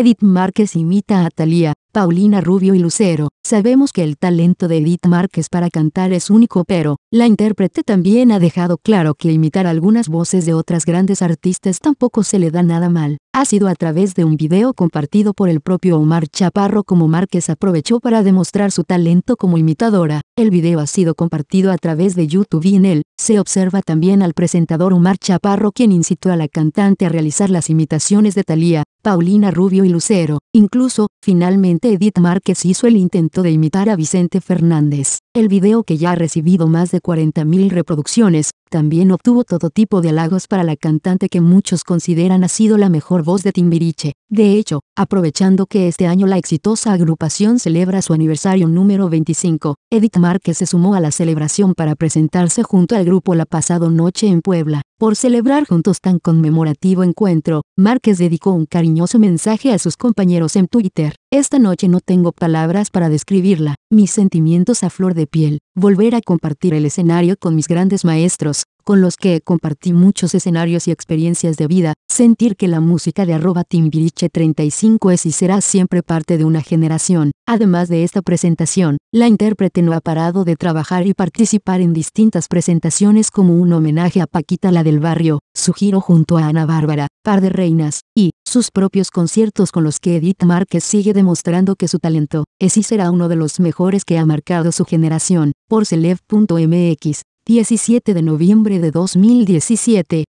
Edith Márquez imita a Thalía, Paulina Rubio y Lucero. Sabemos que el talento de Edith Márquez para cantar es único pero, la intérprete también ha dejado claro que imitar algunas voces de otras grandes artistas tampoco se le da nada mal ha sido a través de un video compartido por el propio Omar Chaparro como Márquez aprovechó para demostrar su talento como imitadora. El video ha sido compartido a través de YouTube y en él, se observa también al presentador Omar Chaparro quien incitó a la cantante a realizar las imitaciones de Thalía, Paulina Rubio y Lucero. Incluso, finalmente Edith Márquez hizo el intento de imitar a Vicente Fernández. El video que ya ha recibido más de 40.000 reproducciones, también obtuvo todo tipo de halagos para la cantante que muchos consideran ha sido la mejor voz de Timbiriche. De hecho, aprovechando que este año la exitosa agrupación celebra su aniversario número 25, Edith Márquez se sumó a la celebración para presentarse junto al grupo la pasado noche en Puebla. Por celebrar juntos tan conmemorativo encuentro, Márquez dedicó un cariñoso mensaje a sus compañeros en Twitter. Esta noche no tengo palabras para describirla, mis sentimientos a flor de piel, volver a compartir el escenario con mis grandes maestros, con los que compartí muchos escenarios y experiencias de vida, sentir que la música de arroba Timbiriche 35 es y será siempre parte de una generación. Además de esta presentación, la intérprete no ha parado de trabajar y participar en distintas presentaciones como un homenaje a Paquita la del barrio, su giro junto a Ana Bárbara, Par de Reinas, y sus propios conciertos con los que Edith Márquez sigue demostrando que su talento es y será uno de los mejores que ha marcado su generación. Por celeb.mx 17 de noviembre de 2017,